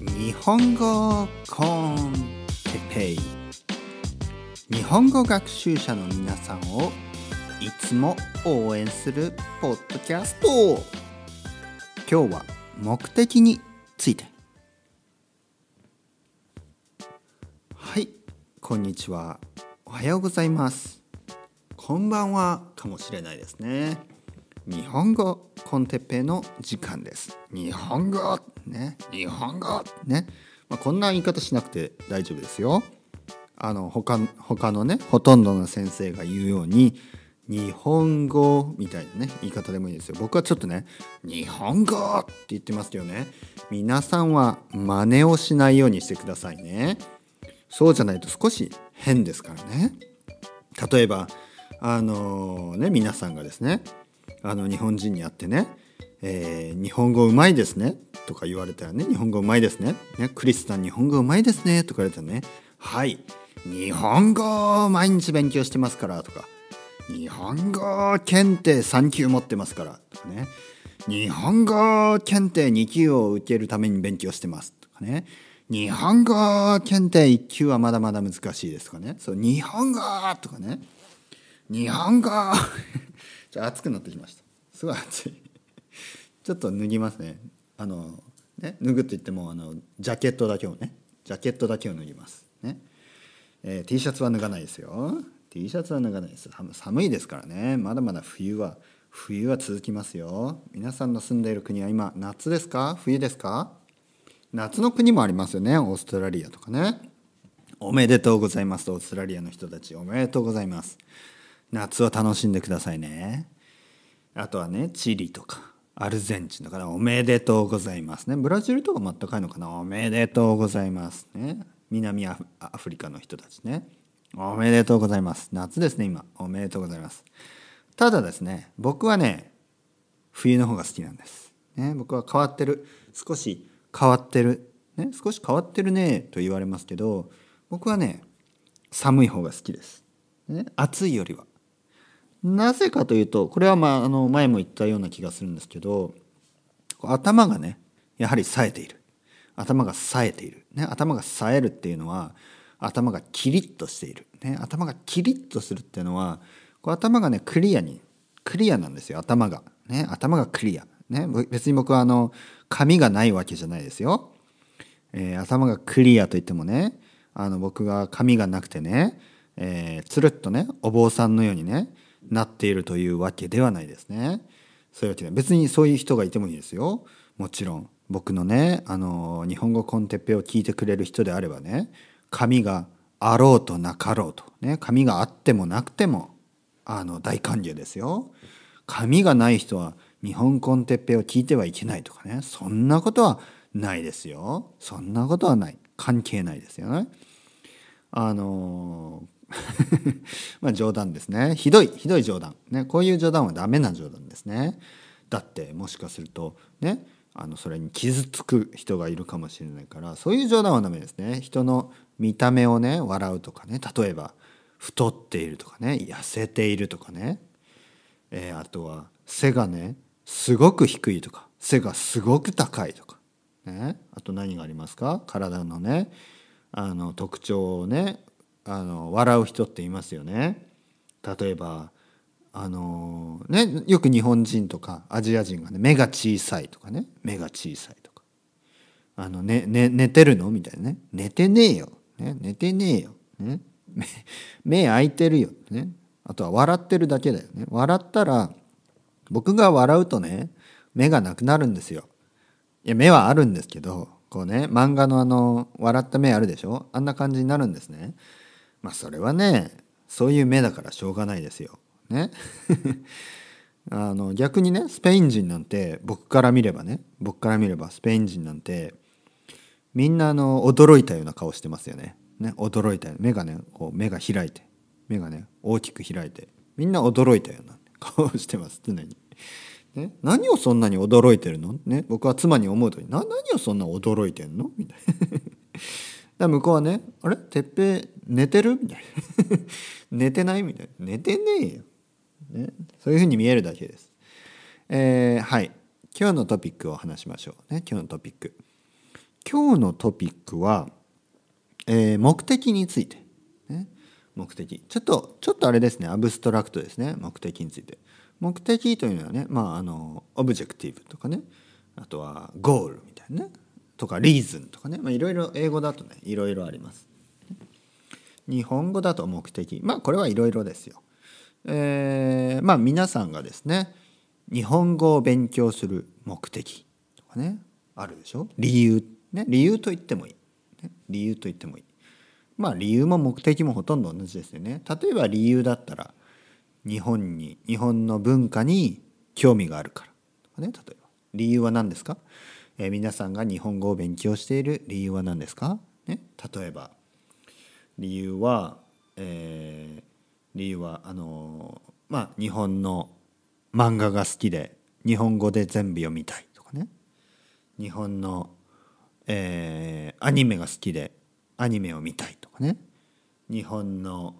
日本語コンテペイ日本語学習者の皆さんをいつも応援するポッドキャスト今日は目的についてはいこんにちはおはようございますこんばんはかもしれないですね日本語コンテッペの時間です。日本語ね、日本語ね。まあ、こんな言い方しなくて大丈夫ですよ。あの他他のね、ほとんどの先生が言うように、日本語みたいなね、言い方でもいいですよ。僕はちょっとね、日本語って言ってますよね。皆さんは真似をしないようにしてくださいね。そうじゃないと少し変ですからね。例えば、あのー、ね、皆さんがですね、あの日本人に会ってね「えー、日本語うまいですね」とか言われたらね「日本語うまいですね」ね「クリスさん日本語うまいですね」とか言われたらね「はい日本語毎日勉強してますから」とか「日本語検定3級持ってますから」とかね「日本語検定2級を受けるために勉強してます」とかね日本語検定1級はまだまだ難しいですとかね。そう、日本語とかね。日本語ちょ暑くなってきましたすごい暑い ちょっと脱ぎますねあのね脱ぐって言ってもあのジャケットだけをねジャケットだけを脱ぎますね、えー、T シャツは脱がないですよ T シャツは脱がないです寒いですからねまだまだ冬は冬は続きますよ皆さんの住んでいる国は今夏ですか冬ですか夏の国もありますよねオーストラリアとかねおめでとうございますオーストラリアの人たちおめでとうございます夏は楽しんでくださいねあとはねチリとかアルゼンチンとか、おめでとうございますねブラジルとかもあったかいのかなおめでとうございますね南アフリカの人たちねおめでとうございます夏ですね今おめでとうございますただですね僕はね冬の方が好きなんです、ね、僕は変わってる少し変わってる、ね、少し変わってるねと言われますけど僕はね寒い方が好きです、ね、暑いよりはなぜかというとこれはまああの前も言ったような気がするんですけど頭がねやはり冴えている頭が冴えている、ね、頭が冴えるっていうのは頭がキリッとしている、ね、頭がキリッとするっていうのはこう頭がねクリアにクリアなんですよ頭が、ね、頭がクリア、ね、別に僕はあの髪がないわけじゃないですよ、えー、頭がクリアといってもねあの僕が髪がなくてね、えー、つるっとねお坊さんのようにねなっているというわけではないですね。そういうわけで別にそういう人がいてもいいですよ。もちろん僕のねあの日本語コンテッペを聞いてくれる人であればね紙があろうとなかろうとね紙があってもなくてもあの大歓迎ですよ。紙がない人は日本コンテッペを聞いてはいけないとかねそんなことはないですよ。そんなことはない関係ないですよね。あの まあ冗談ですねひどいひどい冗談、ね、こういう冗談はダメな冗談ですねだってもしかするとねあのそれに傷つく人がいるかもしれないからそういう冗談はダメですね人の見た目をね笑うとかね例えば太っているとかね痩せているとかね、えー、あとは背がねすごく低いとか背がすごく高いとか、ね、あと何がありますか体のねあの特徴をねあの笑う人っていますよね。例えばあのね、よく日本人とかアジア人がね目が小さいとかね目が小さいとかあの、ねね、寝てるのみたいなね寝てねえよ、ね、寝てねえよ、ね、目目開いてるよ、ね、あとは笑ってるだけだよね笑ったら僕が笑うとね目がなくなるんですよいや目はあるんですけどこうね漫画のあの笑った目あるでしょあんな感じになるんですねまあそれはねそういう目だからしょうがないですよ。ね あの逆にねスペイン人なんて僕から見ればね僕から見ればスペイン人なんてみんなあの驚いたような顔してますよね。ね驚いた目がねこう目が開いて目がね大きく開いてみんな驚いたような 顔をしてます常に。ね、何をそんなに驚いてるの、ね、僕は妻に思うとに何をそんな驚いてんのみたいなだ向こうはね「あれ鉄平寝てる?」みたいな「寝てない?」みたいな「寝てねえよ」ね、そういうふうに見えるだけです。えー、はい今日のトピックを話しましょうね今日のトピック。今日のトピックは、えー、目的について、ね、目的ちょっとちょっとあれですねアブストラクトですね目的について。目的というのはねまああのオブジェクティブとかねあとはゴールみたいなねとかリーズンとかね、まあ、いろいろ英語だとねいろいろあります。日本語だと目的まあこれはいろいろですよ。えー、まあ皆さんがですね日本語を勉強する目的とかねあるでしょ理由ね理由と言ってもいい、ね、理由と言ってもいいまあ理由も目的もほとんど同じですよね例えば理由だったら日本に日本の文化に興味があるからとかね例えば理由は何ですかえ皆さんが日本語を勉強している理由は何ですか、ね、例えば理由は、えー、理由はあのー、まあ日本の漫画が好きで日本語で全部読みたいとかね日本の、えー、アニメが好きでアニメを見たいとかね日本の、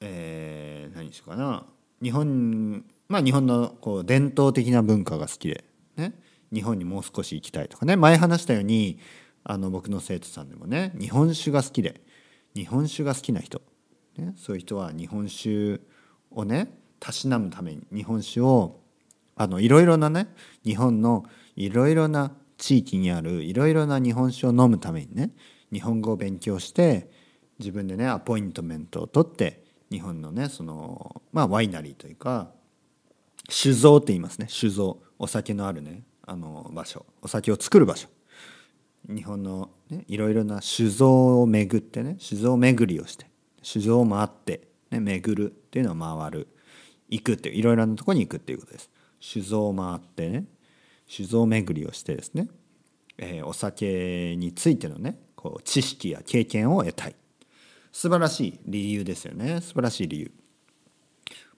えー、何しようかな日本まあ日本のこう伝統的な文化が好きでね日本にもう少し行きたいとかね前話したようにあの僕の生徒さんでもね日本酒が好きで日本酒が好きな人、ね、そういう人は日本酒をねたしなむために日本酒をあのいろいろなね日本のいろいろな地域にあるいろいろな日本酒を飲むためにね日本語を勉強して自分でねアポイントメントを取って日本のねそのまあワイナリーというか酒造って言いますね酒造お酒のあるねあの場所お酒を作る場所日本の、ね、いろいろな酒造を巡ってね酒造巡りをして酒造を回って、ね、巡るっていうのを回る行くっていういろいろなとこに行くっていうことです酒造を回ってね酒造巡りをしてですね、えー、お酒についてのねこう知識や経験を得たい素晴らしい理由ですよね素晴らしい理由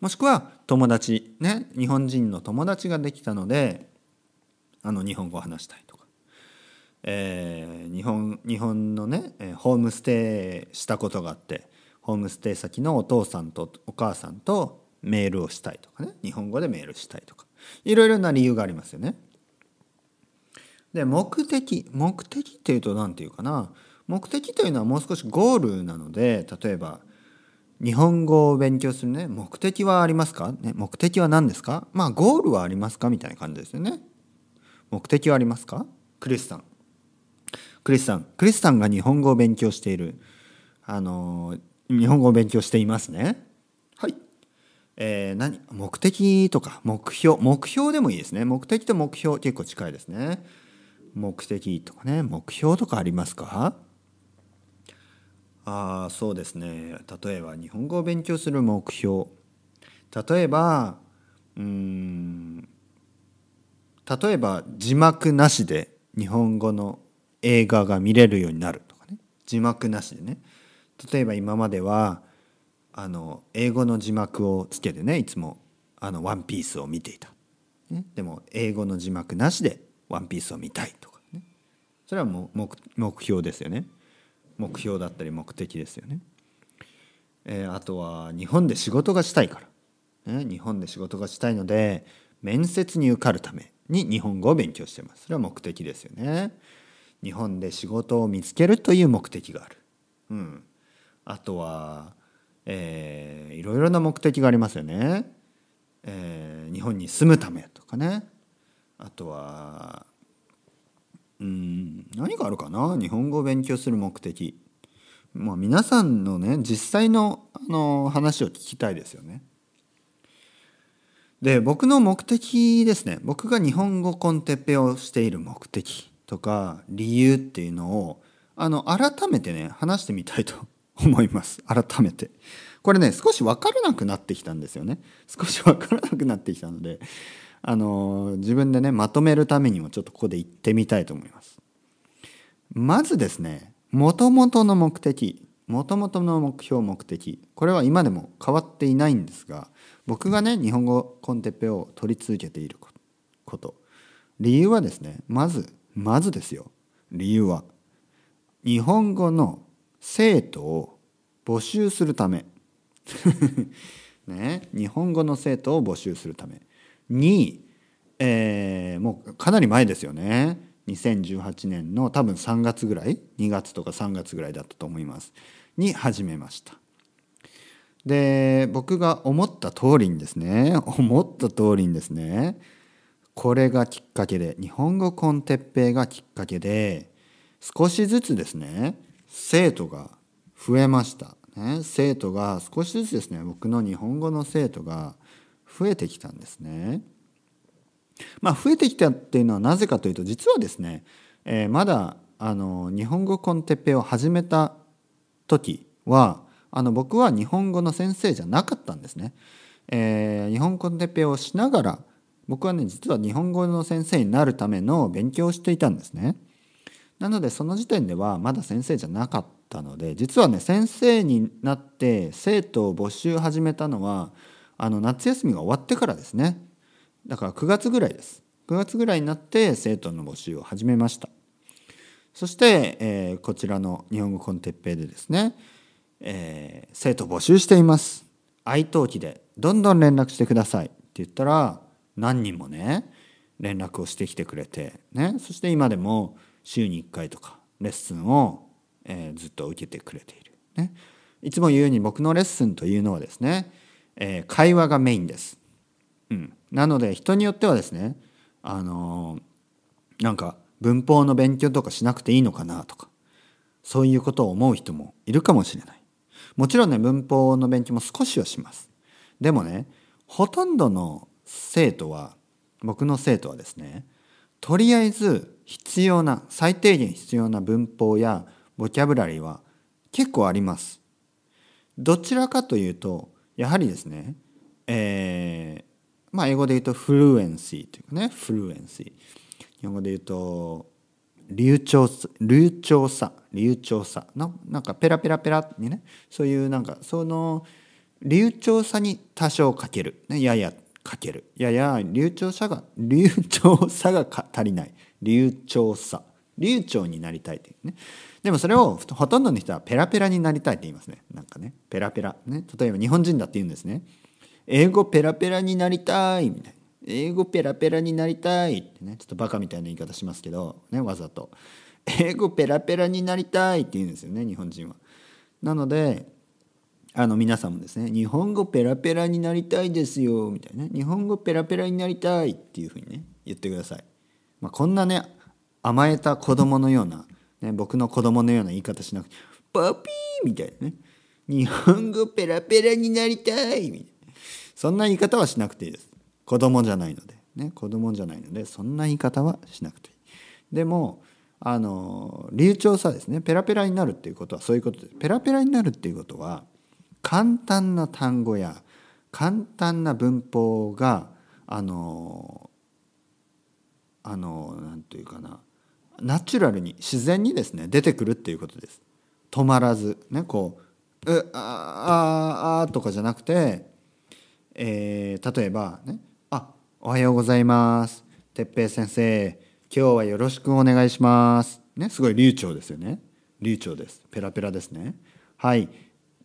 もしくは友達ね日本人の友達ができたのであの日本語を話したいとか、えー、日本日本のねホームステイしたことがあってホームステイ先のお父さんとお母さんとメールをしたいとかね日本語でメールしたいとかいろいろな理由がありますよね。で目的目的っていうと何て言うかな目的というのはもう少しゴールなので例えば日本語を勉強するね目的はありますか、ね、目的は何ですかまあゴールはありますかみたいな感じですよね。目的はありますかクリスさんクリスさんクリスさんが日本語を勉強しているあの日本語を勉強していますねはいえー、何目的とか目標目標でもいいですね目的と目標結構近いですね目的とかね目標とかありますかあそうですね例えば日本語を勉強する目標例えばうん例えば字幕なしで日本語の映画が見れるようになるとかね字幕なしでね例えば今まではあの英語の字幕をつけてねいつもあの「ワンピースを見ていた、ね、でも英語の字幕なしで「ワンピースを見たいとかねそれはもう目標ですよね目標だったり目的ですよね、えー、あとは日本で仕事がしたいから、ね、日本で仕事がしたいので面接に受かるために日本語を勉強してますそれは目的ですよね日本で仕事を見つけるという目的がある、うん、あとは、えー、いろいろな目的がありますよね、えー、日本に住むためとかねあとはうん何があるかな日本語を勉強する目的まあ皆さんのね実際のあの話を聞きたいですよね。で僕の目的ですね僕が日本語コンテッペをしている目的とか理由っていうのをあの改めてね話してみたいと思います改めてこれね少し分からなくなってきたんですよね少し分からなくなってきたのであの自分でねまとめるためにもちょっとここで行ってみたいと思いますまずですねもともとの目的もともとの目標目的これは今でも変わっていないんですが僕がね日本語コンテッペを取り続けていること理由はですねまずまずですよ理由は日本語の生徒を募集するため ね日本語の生徒を募集するために、えー、もうかなり前ですよね2018年の多分3月ぐらい2月とか3月ぐらいだったと思いますに始めましたで僕が思った通りにですね 思った通りにですねこれがきっかけで日本語コンテッペイがきっかけで少しずつですね生徒が増えました、ね、生徒が少しずつですね僕の日本語の生徒が増えてきたんですね。まあ、増えてきたっていうのはなぜかというと実はですね、えー、まだあの日本語コンテッペを始めた時はあの僕は日本語の先生じゃなかったんですね。えー、日本コンテッペをしながら僕はね実は日本語の先生になるための勉強をしていたんですね。なのでその時点ではまだ先生じゃなかったので実はね先生になって生徒を募集始めたのはあの夏休みが終わってからですね。だから9月ぐらいです9月ぐらいになって生徒の募集を始めましたそして、えー、こちらの日本語コンテッペイでですね、えー、生徒募集しています愛登記でどんどん連絡してくださいって言ったら何人もね連絡をしてきてくれて、ね、そして今でも週に1回とかレッスンを、えー、ずっと受けてくれている、ね、いつも言うように僕のレッスンというのはですね、えー、会話がメインです、うん、なので人によってはですねあのなんか文法の勉強とかしなくていいのかなとかそういうことを思う人もいるかもしれないもちろんね文法の勉強も少しはしますでもねほとんどの生徒は僕の生徒はですねとりあえず必要な最低限必要な文法やボキャブラリーは結構ありますどちらかというとやはりですねえー、まあ、英語で言うとフルエンシーというかねフルエンシー日本語で言うと流暢さ流暢さ流暢さのなんかペラペラペラにねそういうなんかその流暢さに多少かける、ね、ややかけるやや流暢さが流暢さが足りない流暢さ流暢になりたいというねでもそれをほとんどの人はペラペラになりたいって言いますねなんかねペラペラね例えば日本人だって言うんですね英語ペラペラになりたいみたいな英語ペラペラになりたいってねちょっとバカみたいな言い方しますけどねわざと英語ペラペラになりたいって言うんですよね日本人は。なのであの皆さんもですね「日本語ペラペラになりたいですよ」みたいな、日本語ペラペラになりたい」っていうふうにね言ってください。まあ、こんなね甘えた子供のような、ね、僕の子供のような言い方しなくて「パピー」みたいなね「日本語ペラペラになりたい」みたいな。そんな言い方はしなくていいです子供じゃないのでね子供じゃないのでそんな言い方はしなくていいでもあの流暢さですねペラペラになるっていうことはそういうことですペラペラになるっていうことは簡単な単語や簡単な文法があのあの何というかなナチュラルに自然にですね出てくるっていうことです。止まらずねこう「うあああ」とかじゃなくてえー、例えば、ね「あおはようございます」「哲平先生今日はよろしくお願いします」ねすごい流暢ですよね流暢ですペラペラですねはい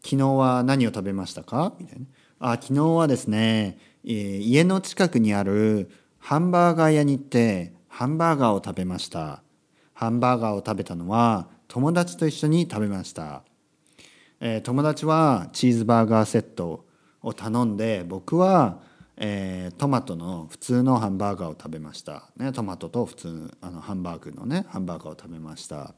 昨日は何を食べましたかみたいなあ昨日はですね、えー、家の近くにあるハンバーガー屋に行ってハンバーガーを食べましたハンバーガーを食べたのは友達と一緒に食べました、えー、友達はチーズバーガーセットを頼んで僕は、えー、トマトの普通のハンバーガーを食べました、ね、トマトと普通あのハンバーグのねハンバーガーを食べました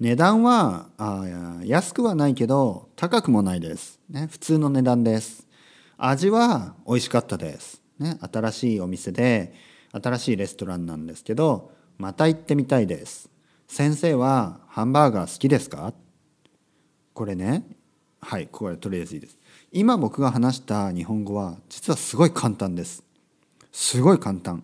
値段はあ安くはないけど高くもないです、ね、普通の値段です味は美味しかったです、ね、新しいお店で新しいレストランなんですけどまた行ってみたいです先生はハンバーガー好きですかこれねはいこれとりあえずいいです今僕が話した日本語は実はすごい簡単です。すごい簡単。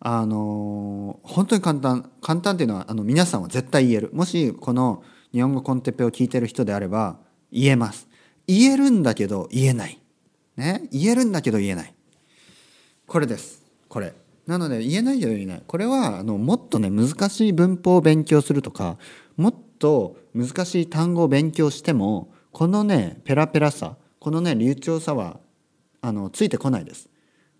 あの本当に簡単簡単っていうのはあの皆さんは絶対言えるもしこの日本語コンテッペを聞いてる人であれば言えます言えるんだけど言えない、ね、言えるんだけど言えないこれですこれなので言えないけど言えないこれはあのもっとね難しい文法を勉強するとかもっと難しい単語を勉強してもこのねペラペラさこのね流暢さはあのついてこないです。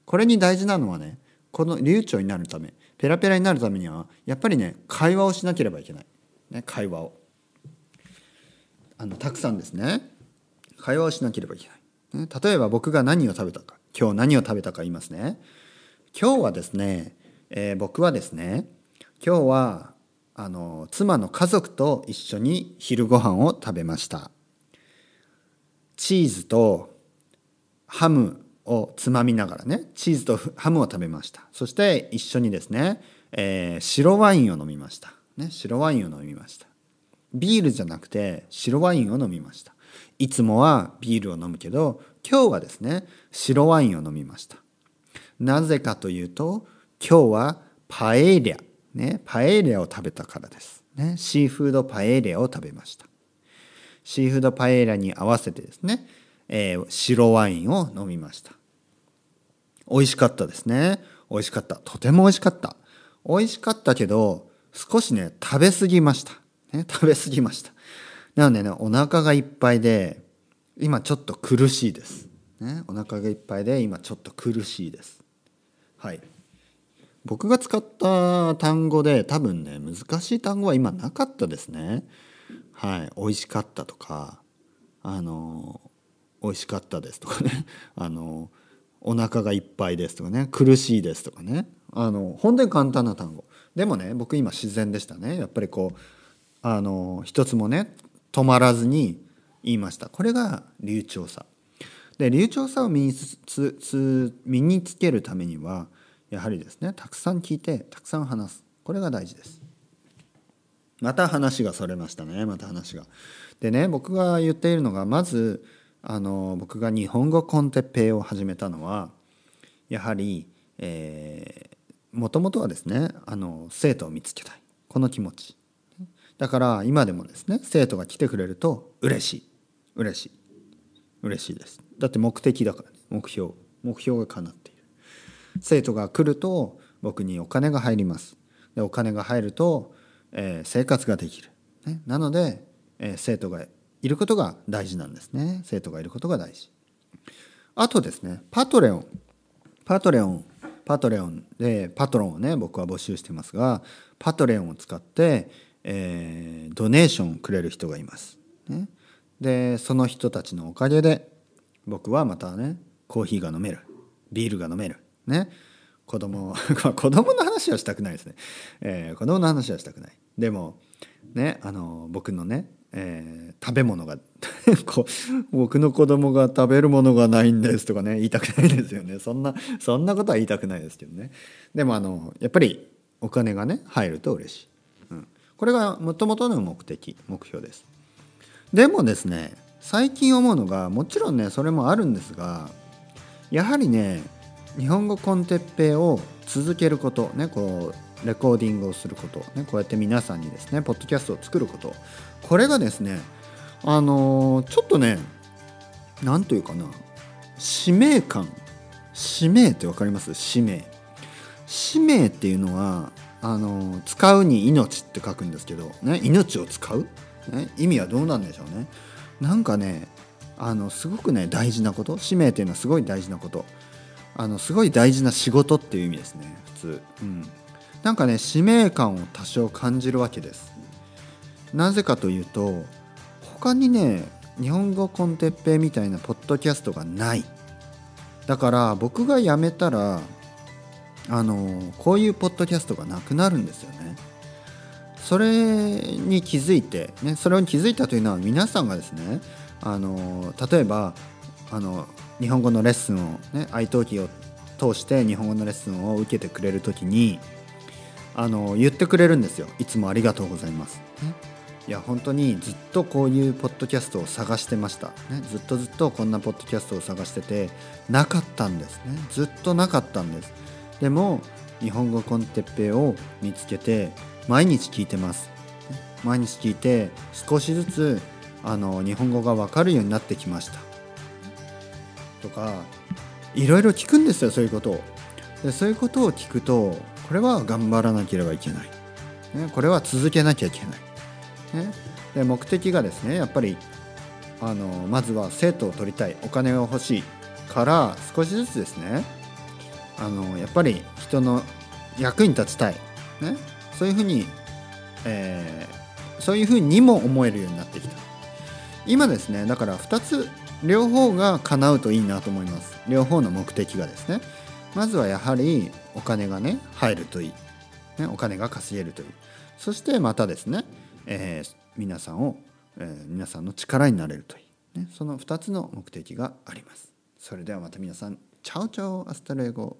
これに大事なのはねこの流暢になるためペラペラになるためにはやっぱりね会話をしなければいけない、ね、会話をあのたくさんですね会話をしなければいけない、ね、例えば僕が何を食べたか今日何を食べたか言いますね今日はですね、えー、僕はですね今日はあの妻の家族と一緒に昼ご飯を食べましたチーズとハムをつまみながらねチーズとハムを食べましたそして一緒にですね、えー、白ワインを飲みました、ね、白ワインを飲みましたビールじゃなくて白ワインを飲みましたいつもはビールを飲むけど今日はですね白ワインを飲みましたなぜかというと今日はパエリアねパエリアを食べたからですねシーフードパエリアを食べましたシーフードパエラに合わせてですね、えー、白ワインを飲みました美味しかったですね美味しかったとても美味しかった美味しかったけど少しね食べ過ぎました、ね、食べ過ぎましたなのでねお腹がいっぱいで今ちょっと苦しいです、ね、お腹がいっぱいで今ちょっと苦しいですはい僕が使った単語で多分ね難しい単語は今なかったですねはい、美味しかったとかあの美味しかったですとかね あのお腹がいっぱいですとかね苦しいですとかねあの本当に簡単な単語でもね僕今自然でしたねやっぱりこうあの一つもね止まらずに言いましたこれが流暢さで流暢さを身につ身につけるためにはやはりですねたくさん聞いてたくさん話すこれが大事ですまた話がそれましたねまた話が。でね僕が言っているのがまずあの僕が日本語コンテッペイを始めたのはやはりもともとはですねあの生徒を見つけたいこの気持ちだから今でもですね生徒が来てくれると嬉しい嬉しい嬉しいですだって目的だから、ね、目標目標が叶っている生徒が来ると僕にお金が入りますでお金が入るとえー、生活ができる、ね、なので、えー、生徒がいることが大事なんですね生徒がいることが大事あとですねパトレオンパトレオンパトレオンでパトロンをね僕は募集してますがパトレオンを使って、えー、ドネーションをくれる人がいます、ね、でその人たちのおかげで僕はまたねコーヒーが飲めるビールが飲めるね子供 子供の話はしたくないですね、えー、子供の話はしたくないでもねあの僕のね、えー、食べ物が 僕の子供が食べるものがないんですとかね言いたくないですよねそんなそんなことは言いたくないですけどねでもあのやっぱりお金がね入ると嬉しい、うん、これがもともとの目的目標ですでもですね最近思うのがもちろんねそれもあるんですがやはりね日本語コンテッペを続けることねこうレコーディングをすること、ね、こうやって皆さんにですねポッドキャストを作ることこれがですねあのー、ちょっとね何というかな使命感使命って分かります使命使命っていうのはあの使うに命って書くんですけど、ね、命を使う、ね、意味はどうなんでしょうねなんかねあのすごくね大事なこと使命っていうのはすごい大事なことあのすごい大事な仕事っていう意味ですね普通、うん、なんかね使命感を多少感じるわけですなぜかというと他にね日本語コンテッペみたいなポッドキャストがないだから僕が辞めたらあのこういうポッドキャストがなくなるんですよねそれに気づいて、ね、それに気づいたというのは皆さんがですねあの例えばあの日本語のレッスンをね iTalki を通して日本語のレッスンを受けてくれる時にあの言ってくれるんですよいつもありがとうございます。いや本当にずっとこういうポッドキャストを探してました、ね、ずっとずっとこんなポッドキャストを探しててなかったんですねずっとなかったんですでも日本語コンテッペイを見つけて毎日聞いてます毎日聞いて少しずつあの日本語がわかるようになってきましたとかいろいろ聞くんですよそういうことをでそういうことを聞くとこれは頑張らなければいけない、ね、これは続けなきゃいけない、ね、で目的がですねやっぱりあのまずは生徒を取りたいお金は欲しいから少しずつですねあのやっぱり人の役に立ちたい、ね、そういうふうに、えー、そういうふうにも思えるようになってきた今ですねだから2つ両方が叶うといいなと思います両方の目的がですねまずはやはりお金がね入るといい、ね、お金が稼げるといいそしてまたですね、えー、皆さんを、えー、皆さんの力になれるといい、ね、その2つの目的がありますそれではまた皆さんチャオチャオアスタレゴ